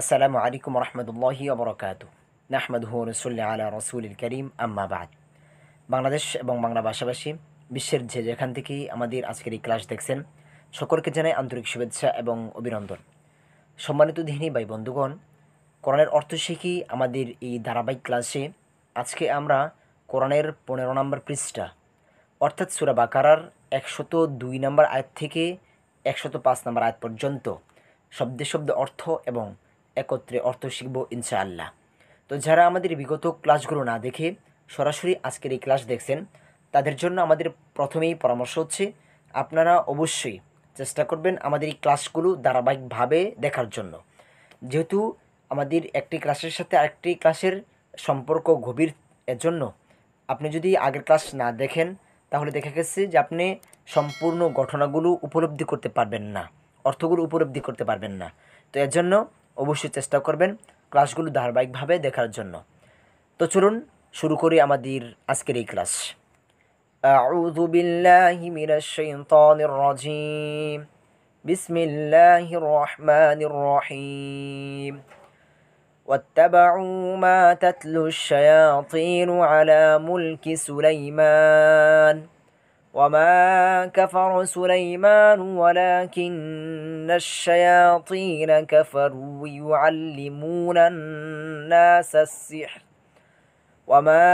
আসসালামু আলাইকুম রহমতুল্লাহি নাহমদ হু রসুল্লাহ আলা রসুল করিম আম্মাবাদ বাংলাদেশ এবং বাংলা ভাষাভাষী বিশ্বের যে যেখান থেকেই আমাদের আজকের এই ক্লাস দেখছেন সকলকে জানাই আন্তরিক শুভেচ্ছা এবং অভিনন্দন সম্মানিত দিনী ভাই বন্ধুগণ কোরআনের অর্থ শিখি আমাদের এই ধারাবাহিক ক্লাসে আজকে আমরা কোরআনের পনেরো নম্বর পৃষ্ঠা অর্থাৎ সুরা বাকারার একশত দুই নম্বর আয়াত থেকে একশত পাঁচ নম্বর আয়াত পর্যন্ত শব্দে শব্দ অর্থ এবং একত্রে অর্থ শিখব ইনশাআল্লাহ তো যারা আমাদের বিগত ক্লাসগুলো না দেখে সরাসরি আজকের এই ক্লাস দেখছেন তাদের জন্য আমাদের প্রথমেই পরামর্শ হচ্ছে আপনারা অবশ্যই চেষ্টা করবেন আমাদের এই ক্লাসগুলো ধারাবাহিকভাবে দেখার জন্য যেহেতু আমাদের একটি ক্লাসের সাথে আরেকটি ক্লাসের সম্পর্ক গভীর এর জন্য আপনি যদি আগের ক্লাস না দেখেন তাহলে দেখা গেছে যে আপনি সম্পূর্ণ ঘটনাগুলো উপলব্ধি করতে পারবেন না অর্থগুলো উপলব্ধি করতে পারবেন না তো এর জন্য অবশ্যই চেষ্টা করবেন ক্লাসগুলো ধারাবাহিকভাবে দেখার জন্য তো চলুন শুরু করি আমাদের আজকের এই ক্লাস أعوذ بالله من الشيطان الرجيم بسم الله الرحمن الرحيم واتبعوا ما تتلو الشياطين على ملك سليمان وما كفر سليمان ولكن الشياطين كفروا يعلمون الناس السحر وما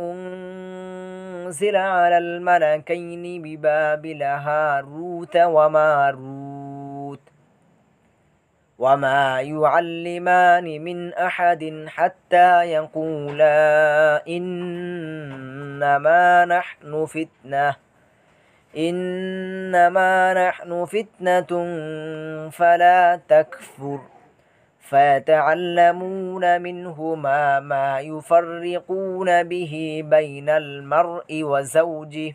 أنزل على الملكين ببابل هاروت وماروت وما يعلمان من أحد حتى يقولا إنما نحن فتنة إنما نحن فتنة فلا تكفر فيتعلمون منهما ما يفرقون به بين المرء وزوجه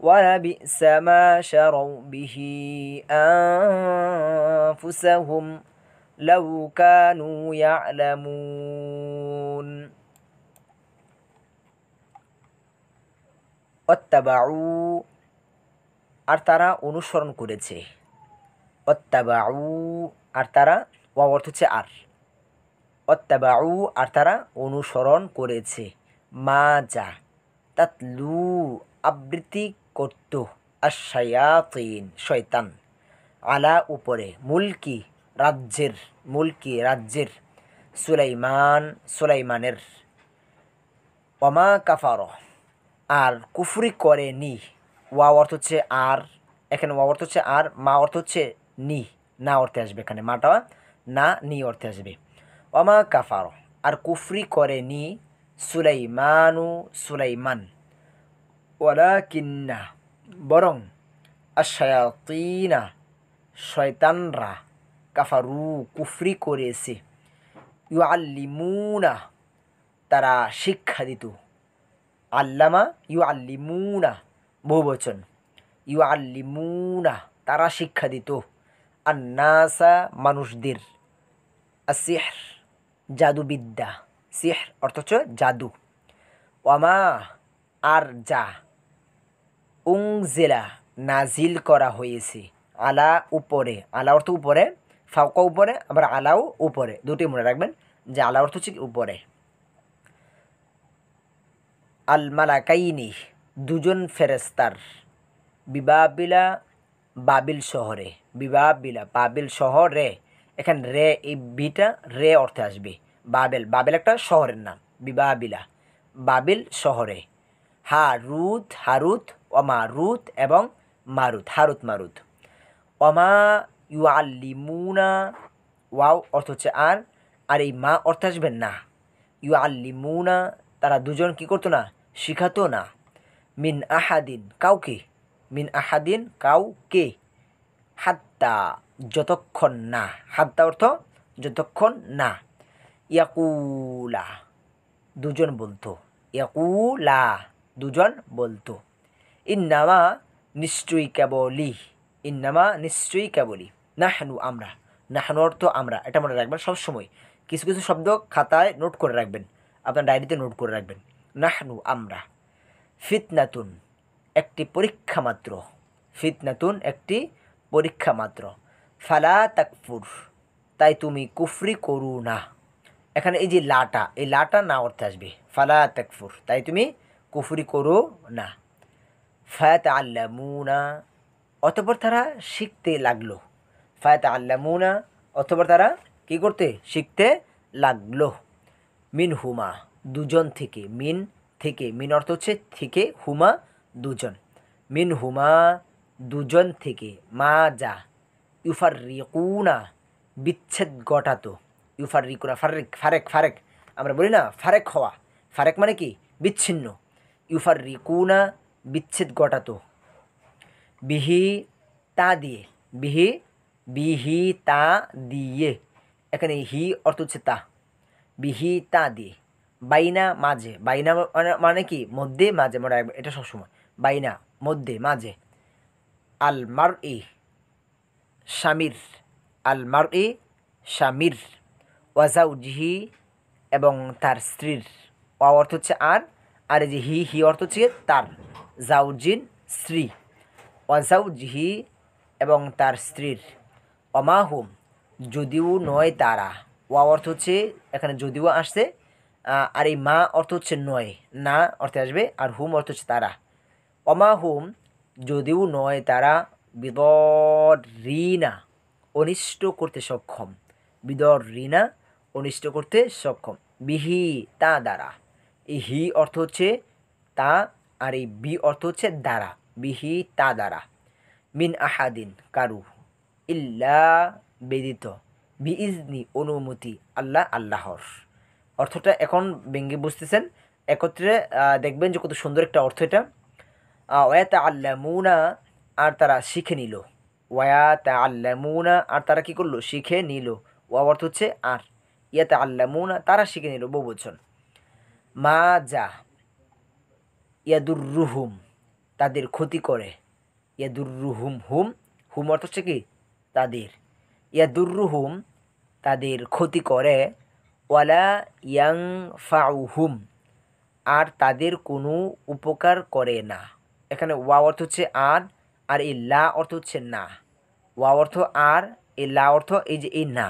ولبئس ما شروا به أنفسهم لو كانوا يعلمون অত্যাবাউ আর তারা অনুসরণ করেছে অত্যাবাউ আর তারা ওয়া অর্থ হচ্ছে আর অত্যাবাউ আর তারা অনুসরণ করেছে মা যা তাতলু আবৃত্তি করত আশায়াতিন শয়তান আলা উপরে মুলকি রাজ্যের মুলকি রাজ্যের সুলাইমান সুলাইমানের অমা কাফার আর কুফরি নি ওয়া অর্থ হচ্ছে আর এখানে ওয়া অর্থ হচ্ছে আর মা অর্থ হচ্ছে নি না অর্থে আসবে এখানে মাটা না নি অর্থে আসবে অমা কাফার আর কুফরি করে নি সুলাইমানু সুলাইমান ওয়ালাকিন্না বরং আশায়াতিনা শয়তানরা কাফারু কুফরি করেছে ইউ আল্লিমুনা তারা শিক্ষা দিত আল্লামা ইউ আল্লিমুনা বহু বচন ইউ আল্লিমুনা তারা শিক্ষা দিত আন্নাসা মানুষদের আসিহর জাদুবিদ্যা সিহর অর্থ হচ্ছে জাদু ওয়ামা আর যা উংজেলা নাজিল করা হয়েছে আলা উপরে আলা অর্থ উপরে ফাউকা উপরে আবার আলাও উপরে দুটি মনে রাখবেন যে আলা অর্থ হচ্ছে উপরে আল মালাকাইনি দুজন ফেরেস্তার বিবাবিলা বাবিল শহরে বিবাবিলা বাবিল শহরে এখানে রে এই বিটা রে অর্থে আসবে বাবেল বাবেল একটা শহরের নাম বিবাবিলা বাবিল শহরে হারুত হারুত অমারুত এবং মারুত হারুত মারুত অমা ইউ আল্লিমুনা ওয়াও অর্থ হচ্ছে আর আর এই মা অর্থ আসবেন না ইউ আল্লিমুনা তারা দুজন কি করতো না শিখাতো না মিন আহাদিন কাউকে মিন আহাদিন কাউকে হাত্তা যতক্ষণ না হাত্তা অর্থ যতক্ষণ না ইয়াকুলা দুজন বলতো ইয়াকুলা দুজন বলতো ইন্নামা নিশ্চয়ই কেবলই ইন্নামা নিশ্চয়ই কেবলই নাহানু আমরা না নাহানু অর্থ আমরা এটা মনে রাখবেন সবসময় কিছু কিছু শব্দ খাতায় নোট করে রাখবেন আপনার ডায়েরিতে নোট করে রাখবেন নাহানু আমরা ফিতনাতুন একটি পরীক্ষা মাত্র ফিতনাতুন একটি পরীক্ষা মাত্র ফালা তাকফুর তাই তুমি কুফরি করু না এখানে এই যে লাটা এই লাটা না অর্থে আসবে ফালা তাকফুর তাই তুমি কুফরি করো না ফায়াত আল্লামুনা অতপর তারা শিখতে লাগলো ফায়াত আল্লামুনা অতপর তারা কি করতে শিখতে লাগলো মিন হুমা দুজন থেকে মিন থেকে মিন অর্থ হচ্ছে থেকে হুমা দুজন মিন হুমা দুজন থেকে মা যা ইউফার রিকুনা বিচ্ছেদ ঘটাতো ইউফার রিকুনা ফারেক ফারেক ফারেক আমরা বলি না ফারেক হওয়া ফারেক মানে কি বিচ্ছিন্ন ইউফার রিকুনা বিচ্ছেদ ঘটাতো বিহি তা দিয়ে বিহি বিহি তা দিয়ে এখানে হি অর্থ হচ্ছে তা বিহি তা দিয়ে বাইনা মাঝে বাইনা মানে, মানে কি মধ্যে মাঝে মনে রাখবে এটা সবসময় বাইনা মধ্যে মাঝে আল মার ই স্বামীর আল মার ই স্বামীর ওয়াজাউজিহি এবং তার স্ত্রীর অর্থ হচ্ছে আর আর এই যে হি হি অর্থ হচ্ছে তার জাউজিন স্ত্রী অজাউজ হি এবং তার স্ত্রীর অমাহুম যদিও নয় তারা ওয়া অর্থ হচ্ছে এখানে যদিও আসছে আর এই মা অর্থ হচ্ছে নয় না অর্থে আসবে আর হুম অর্থ হচ্ছে তারা অমা যদিও নয় তারা বিদর রিনা অনিষ্ট করতে সক্ষম বিদর রিনা অনিষ্ট করতে সক্ষম বিহি তা দ্বারা এই হি অর্থ হচ্ছে তা আর এই বি অর্থ হচ্ছে দ্বারা বিহি তা দ্বারা মিন আহাদিন কারু ইল্লা বেদিত বি ইজনি অনুমতি আল্লাহ আল্লাহর অর্থটা এখন ভেঙ্গে বুঝতেছেন একত্রে দেখবেন যে কত সুন্দর একটা অর্থ এটা তা আল্লা মুনা আর তারা শিখে নিল ওয়া তা আল্লা মুনা আর তারা কি করলো শিখে নিল ওয়া অর্থ হচ্ছে আর ইয়াতে মুনা তারা শিখে নিল বহুবচন মা যা ইয়াদুর রুহুম তাদের ক্ষতি করে ইয়াদুর রুহুম হুম হুম অর্থ হচ্ছে কি তাদের ইয়াদুর রুহুম তাদের ক্ষতি করে ওয়ালা ইয়াং ফাউহুম আর তাদের কোনো উপকার করে না এখানে ওয়া অর্থ হচ্ছে আর আর এই লা অর্থ হচ্ছে না ওয়া অর্থ আর এ লা অর্থ এই যে এই না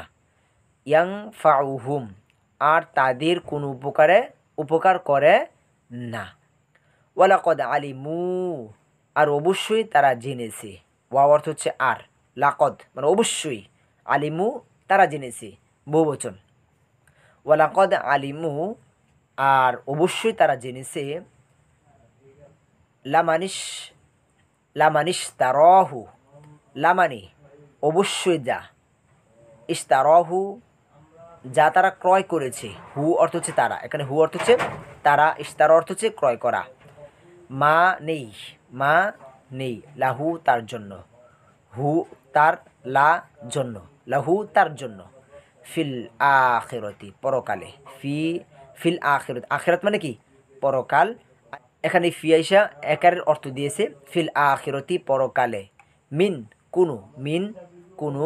ইয়াং ফাউহুম আর তাদের কোনো উপকারে উপকার করে না ওয়ালাকদ আলিমু আর অবশ্যই তারা জেনেছে ওয়া অর্থ হচ্ছে আর লাকদ মানে অবশ্যই আলিমু তারা জেনেছে বহুবচন ওয়ালাকদ আলিমু আর অবশ্যই তারা জেনেছে লামানিস লামানিস তারহু লামানি অবশ্যই যা ইস্তারহু যা তারা ক্রয় করেছে হু অর্থ হচ্ছে তারা এখানে হু অর্থ হচ্ছে তারা ইস্তার অর্থ হচ্ছে ক্রয় করা মা নেই মা নেই লাহু তার জন্য হু তার লা জন্য লাহু তার জন্য ফিল আখেরতি পরকালে ফি ফিল আখেরত আখেরত মানে কি পরকাল এখানে ফিয়াইশা একারের অর্থ দিয়েছে ফিল আখেরতি পরকালে মিন কোনো মিন কোনো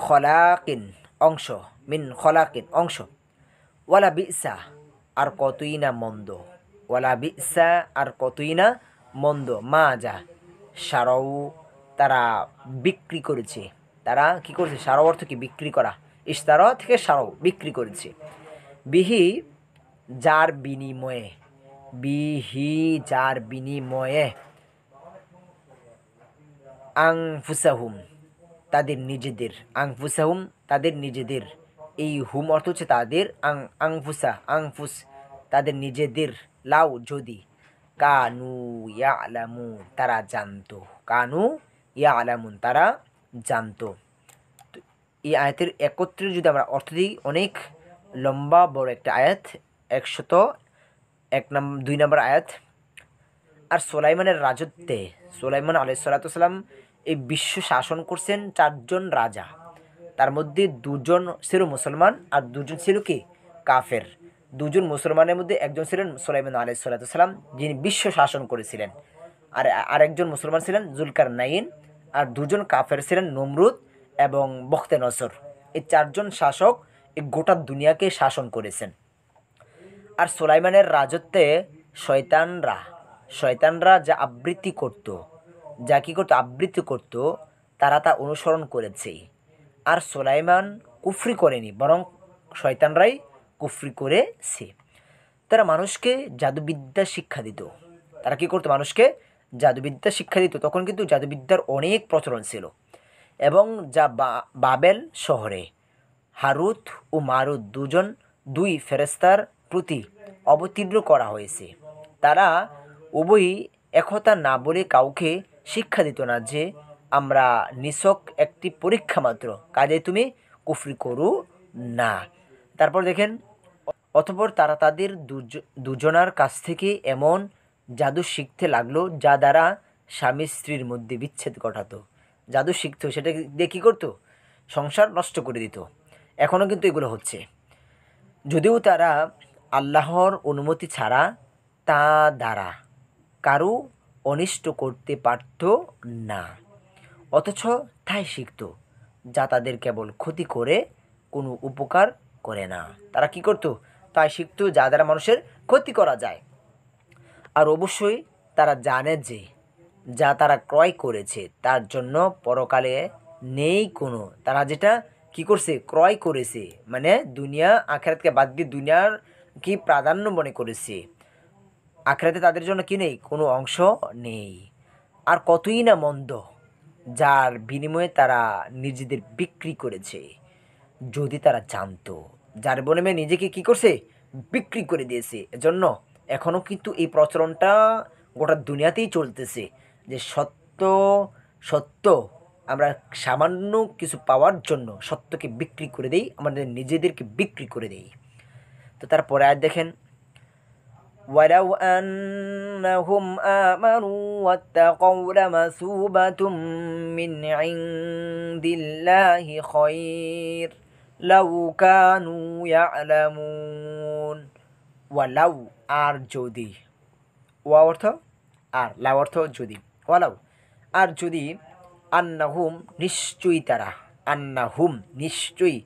খলাকিন অংশ মিন খলাকিন অংশ ওয়ালা বিসা আর কতই না মন্দ ওয়ালা বিসা আর কতই না মন্দ মা যা সারাও তারা বিক্রি করেছে তারা কি করেছে সারও অর্থ কি বিক্রি করা ইস্তার থেকে সারও বিক্রি করেছে বিহি যার বিনিময়ে বিহি যার বিনিময়ে আংফুসাহুম তাদের নিজেদের আংফুসাহুম তাদের নিজেদের এই হুম অর্থ হচ্ছে তাদের আং আংফুসা আংফুস তাদের নিজেদের লাউ যদি কানু ইয়া আলামু তারা জানতো কানু ইয়া আলামুন তারা জানতো এই আয়াতের একত্রে যদি আমরা অর্থ দিই অনেক লম্বা বড় একটা আয়াত একশত এক নম্বর দুই নম্বর আয়াত আর সোলাইমানের রাজত্বে সোলাইমান আলাইসাল্লাম এই বিশ্ব শাসন করছেন চারজন রাজা তার মধ্যে দুজন ছিল মুসলমান আর দুজন ছিল কি কাফের দুজন মুসলমানের মধ্যে একজন ছিলেন সোলাইমান আলি সাল্লাম যিনি বিশ্ব শাসন করেছিলেন আর আরেকজন মুসলমান ছিলেন জুলকার নাইন আর দুজন কাফের ছিলেন নমরুদ এবং বখতে নসর এই চারজন শাসক এই গোটা দুনিয়াকে শাসন করেছেন আর সোলাইমানের রাজত্বে শয়তানরা শয়তানরা যা আবৃত্তি করত যা কী করতো আবৃত্তি করত তারা তা অনুসরণ করেছে আর সোলাইমান কুফরি করেনি বরং শয়তানরাই কুফরি করেছে তারা মানুষকে জাদুবিদ্যা শিক্ষা দিত তারা কী করতো মানুষকে জাদুবিদ্যা শিক্ষা দিত তখন কিন্তু জাদুবিদ্যার অনেক প্রচলন ছিল এবং যা বাবেল শহরে হারুত ও মারুত দুজন দুই ফেরেস্তার প্রতি অবতীর্ণ করা হয়েছে তারা উভয়ই একতা না বলে কাউকে শিক্ষা দিত না যে আমরা নিছক একটি পরীক্ষা মাত্র কাজে তুমি কুফরি করু না তারপর দেখেন অতপর তারা তাদের দুজনার কাছ থেকে এমন জাদু শিখতে লাগলো যা দ্বারা স্বামী স্ত্রীর মধ্যে বিচ্ছেদ ঘটাতো জাদু শিখতো সেটা দিয়ে কী করতো সংসার নষ্ট করে দিত এখনও কিন্তু এগুলো হচ্ছে যদিও তারা আল্লাহর অনুমতি ছাড়া তা দ্বারা কারো অনিষ্ট করতে পারত না অথচ তাই শিখত যা তাদের কেবল ক্ষতি করে কোনো উপকার করে না তারা কি করত তাই শিখত যা দ্বারা মানুষের ক্ষতি করা যায় আর অবশ্যই তারা জানে যে যা তারা ক্রয় করেছে তার জন্য পরকালে নেই কোনো তারা যেটা কি করছে ক্রয় করেছে মানে দুনিয়া আখেরাতকে বাদ দিয়ে দুনিয়ার কি প্রাধান্য মনে করেছে আখেরাতে তাদের জন্য কি নেই কোনো অংশ নেই আর কতই না মন্দ যার বিনিময়ে তারা নিজেদের বিক্রি করেছে যদি তারা জানতো যার বনে নিজেকে কি করছে বিক্রি করে দিয়েছে এজন্য এখনও কিন্তু এই প্রচলনটা গোটা দুনিয়াতেই চলতেছে যে সত্য সত্য আমরা সামান্য কিছু পাওয়ার জন্য সত্যকে বিক্রি করে দেই আমাদের নিজেদেরকে বিক্রি করে দেই তো তারপরে আর দেখেন ولو أنهم آمنوا واتقوا لمثوبة من عند الله خير لو كانوا يعلمون ولو আর যদি ওয়া অর্থ আর লা অর্থ যদি ওয়ালাউ আর যদি আন্না হুম নিশ্চয়ই তারা আন্না হুম নিশ্চয়ই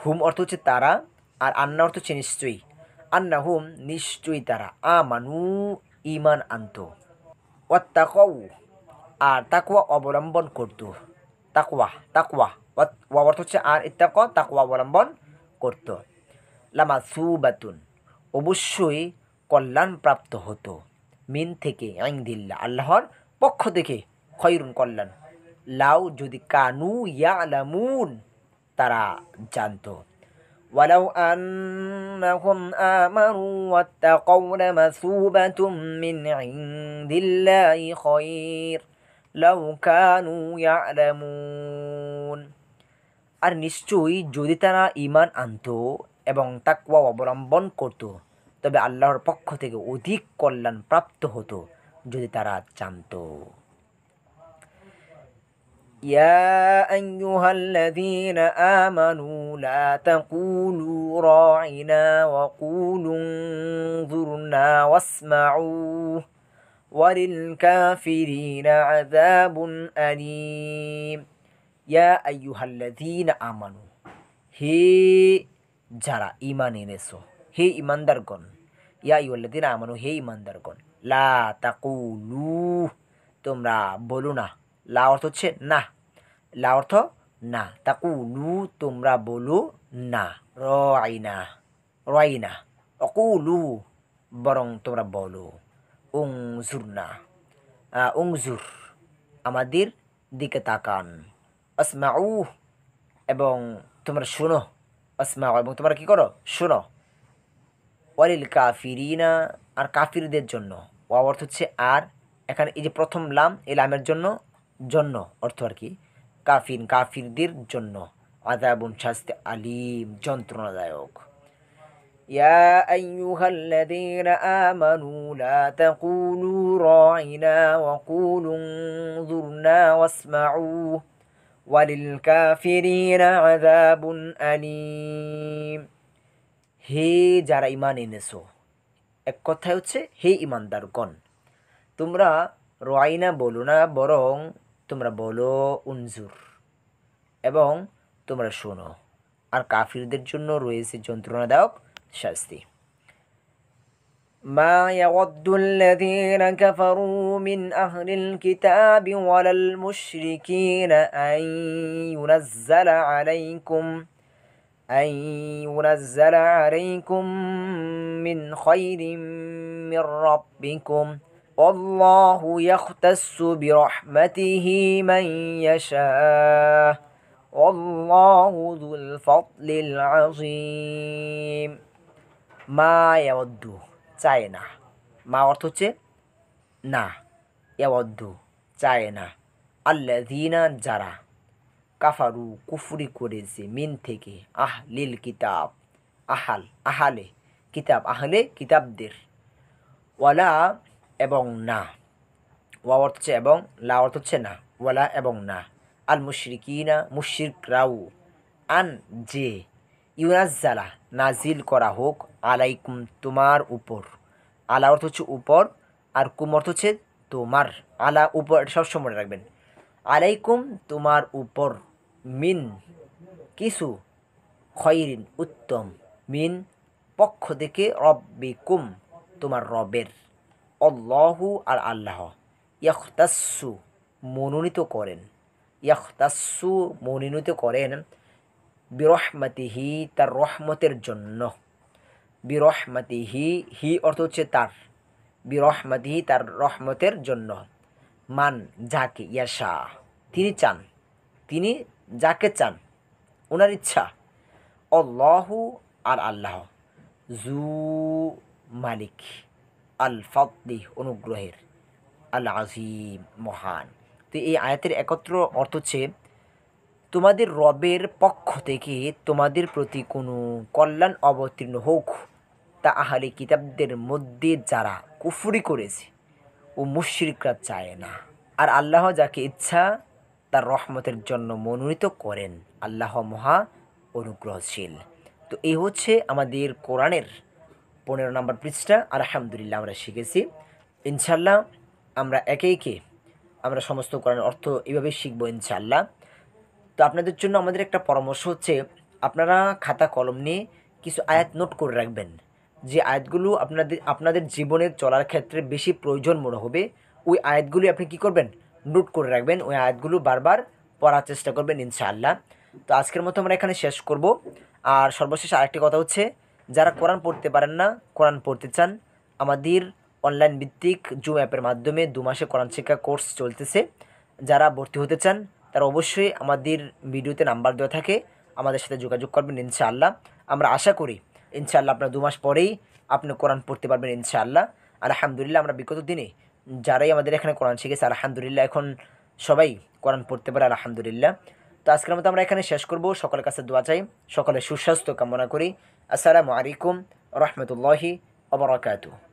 হুম অর্থ হচ্ছে তারা আর আন্না অর্থ হচ্ছে নিশ্চয়ই আন্নাহুম নিশ্চয়ই তারা আ মানু ইমান আনত ওয়াত্তাকউ আর তাকুয়া অবলম্বন করত তাকুয়া তাকুয়া ওয়া অর্থ হচ্ছে আর ইত্তাক তাকুয়া অবলম্বন করত লামা সুবাতুন অবশ্যই কল্যাণ প্রাপ্ত হতো মিন থেকে আইন দিল্লা আল্লাহর পক্ষ থেকে খয়রুন কল্যাণ লাউ যদি কানু ইয়া আলামুন তারা জানতো ولو أنهم آمنوا واتقوا لمثوبة من عند الله خير لو كانوا يعلمون আর নিশ্চয়ই যদি তারা ইমান আনতো এবং তাকুয়া অবলম্বন করত তবে আল্লাহর পক্ষ থেকে অধিক কল্যাণ প্রাপ্ত হতো যদি তারা জানত يا أيها الذين آمنوا لا تقولوا راعنا وقولوا انظرنا واسمعوا وللكافرين عذاب أليم يا أيها الذين آمنوا هي جرى إيمان نسو هي إيمان درقون يا أيها الذين آمنوا هي إيمان درقون لا تقولوا تمرا بولونا لا ورطوچه نه লা অর্থ না তাকু লু তোমরা বলু না র আইনা অকু লু বরং তোমরা বলো জুর না উংজুর আমাদের দিকে তাকান উ এবং তোমরা শোনো আসমাউ এবং তোমরা কী করো শোনো কাফিরি না আর কাফিরদের জন্য ওয়া অর্থ হচ্ছে আর এখানে এই যে প্রথম লাম এই লামের জন্য জন্য অর্থ আর কি কাফির কাফিরদের জন্য আদাবুন শাস্তি আলিম যন্ত্রণাদায়ক يا أيها الذين آمنوا لا تقولوا راعنا وقولوا انظرنا واسمعوا وللكافرين عذاب أليم هي যারা ইমান এনেছো এক কথায় হচ্ছে হে ইমানদারগণ তোমরা রয়না বলো না বরং তোমরা বলো উনজুর এবং তোমরা শোনো আর কাফিরদের জন্য রয়েছে যন্ত্রণাদায়ক শাস্তি ما يود الذين كفروا من أهل الكتاب ولا المشركين أن ينزل عليكم أن ينزل عليكم من خير من ربكم ۖ الله يختص برحمته من يشاء والله ذو الفضل العظيم ما يود চায় না মা অর্থ হচ্ছে না ইয়াবদ্ধ চায় না আল্লাদিনা যারা কাফারু কুফরি করেছে মিন থেকে আহ লিল কিতাব আহাল আহালে কিতাব আহলে কিতাবদের ওয়ালা এবং না ওয়া অর্থ হচ্ছে এবং লা অর্থ হচ্ছে না ওয়ালা এবং না আল মুশরিকিনা রাউ আন যে ইউনাজ্জালা নাজিল করা হোক আলাইকুম তোমার উপর আলা অর্থ হচ্ছে উপর আর কুম অর্থ হচ্ছে তোমার আলা উপর সব সময় রাখবেন আলাইকুম তোমার উপর মিন কিছু খয়রিন উত্তম মিন পক্ষ থেকে রব্বিকুম তোমার রবের অল্লাহু আর আল্লাহ ইয়াখতাসু মনোনীত করেন ইয়াখতাসু মনোনীত করেন বিরহমাতিহি তার রহমতের জন্য বিরহমাতিহি হি অর্থ হচ্ছে তার বিরহমাতিহি তার রহমতের জন্য মান যাকে ইয়াশা তিনি চান তিনি যাকে চান ওনার ইচ্ছা অল্লাহু আর আল্লাহ জু মালিক আল ফতলি অনুগ্রহের আল আজিম মহান তো এই আয়াতের একত্র অর্থ হচ্ছে তোমাদের রবের পক্ষ থেকে তোমাদের প্রতি কোনো কল্যাণ অবতীর্ণ হোক তা আহারে কিতাবদের মধ্যে যারা কুফুরি করেছে ও মুশ্রিকরা চায় না আর আল্লাহ যাকে ইচ্ছা তার রহমতের জন্য মনোনীত করেন আল্লাহ মহা অনুগ্রহশীল তো এই হচ্ছে আমাদের কোরআনের পনেরো নম্বর পৃষ্ঠা আলহামদুলিল্লাহ আমরা শিখেছি ইনশাল্লাহ আমরা একে একে আমরা সমস্ত করার অর্থ এইভাবে শিখবো ইনশাল্লাহ তো আপনাদের জন্য আমাদের একটা পরামর্শ হচ্ছে আপনারা খাতা কলম নিয়ে কিছু আয়াত নোট করে রাখবেন যে আয়াতগুলো আপনাদের আপনাদের জীবনে চলার ক্ষেত্রে বেশি প্রয়োজন মনে হবে ওই আয়াতগুলি আপনি কি করবেন নোট করে রাখবেন ওই আয়াতগুলো বারবার পড়ার চেষ্টা করবেন ইনশাআল্লাহ তো আজকের মতো আমরা এখানে শেষ করব আর সর্বশেষ আরেকটি কথা হচ্ছে যারা কোরআন পড়তে পারেন না কোরআন পড়তে চান আমাদের অনলাইন ভিত্তিক জুম অ্যাপের মাধ্যমে দু মাসে কোরআন শিক্ষা কোর্স চলতেছে যারা ভর্তি হতে চান তারা অবশ্যই আমাদের ভিডিওতে নাম্বার দেওয়া থাকে আমাদের সাথে যোগাযোগ করবেন ইনশাআল্লাহ আমরা আশা করি ইনশাআল্লাহ আপনার দু মাস পরেই আপনি কোরআন পড়তে পারবেন ইনশাআল্লাহ আলহামদুলিল্লাহ আমরা বিগত দিনে যারাই আমাদের এখানে কোরআন শিখেছে আলহামদুলিল্লাহ এখন সবাই কোরআন পড়তে পারে আলহামদুলিল্লাহ তো আজকের মতো আমরা এখানে শেষ করব সকলের কাছে দোয়া চাই সকলে সুস্বাস্থ্য কামনা করি আসসালামু আলাইকুম রহমতুল্লাহি অবরাকাতু